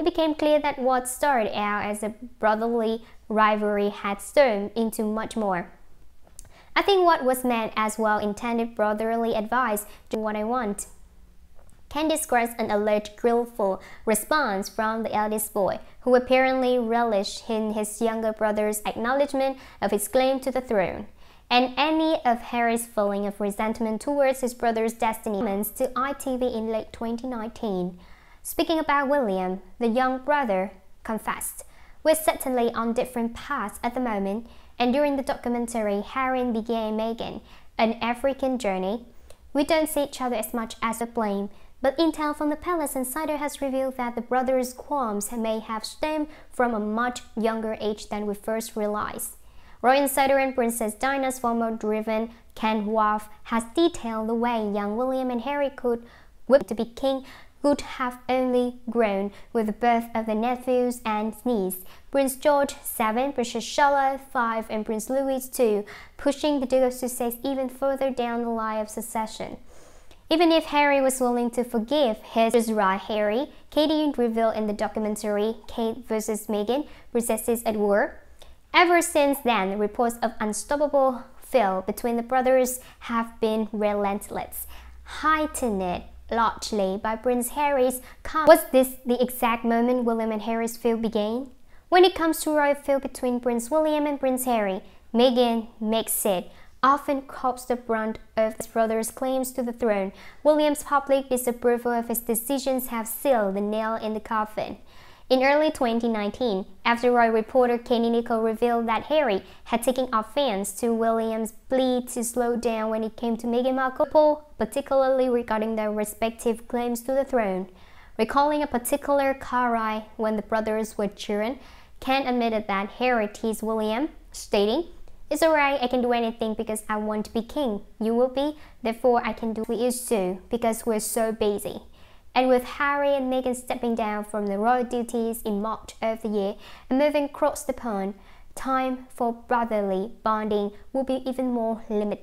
it became clear that what started out as a brotherly rivalry had turned into much more. I think what was meant as well-intended brotherly advice to what I want. Ken describes an alleged gruff response from the eldest boy, who apparently relished in his younger brother's acknowledgement of his claim to the throne, and any of Harry's feeling of resentment towards his brother's destiny to ITV in late 2019. Speaking about William, the young brother confessed, We're certainly on different paths at the moment, and during the documentary Harry and began Megan, an African journey, we don't see each other as much as we blame, but intel from the palace insider has revealed that the brothers' qualms may have stemmed from a much younger age than we first realized. Royal Insider and Princess Diana's former driven Ken Waff has detailed the way young William and Harry could whip to be king would have only grown with the birth of the nephews and niece, Prince George VII, Princess Charlotte V, and Prince Louis II, pushing the Duke of Sussex even further down the line of succession. Even if Harry was willing to forgive his estranged Harry, Katie revealed in the documentary Kate vs. Meghan, Princesses at War. Ever since then, reports of unstoppable feel between the brothers have been relentless, heightened largely by Prince Harry's Was this the exact moment William and Harry's feud began? When it comes to royal feud between Prince William and Prince Harry, Meghan makes it often cops the brunt of his brother's claims to the throne. William's public disapproval of his decisions have sealed the nail in the coffin. In early 2019, after Roy reporter Kenny Nicol revealed that Harry had taken offense to William's plea to slow down when it came to Meghan Markle, particularly regarding their respective claims to the throne. Recalling a particular car ride when the brothers were children, Ken admitted that Harry teased William, stating, It's alright, I can do anything because I want to be king. You will be, therefore I can do you too, because we're so busy. And with Harry and Meghan stepping down from the royal duties in March of the year and moving across the pond, time for brotherly bonding will be even more limited.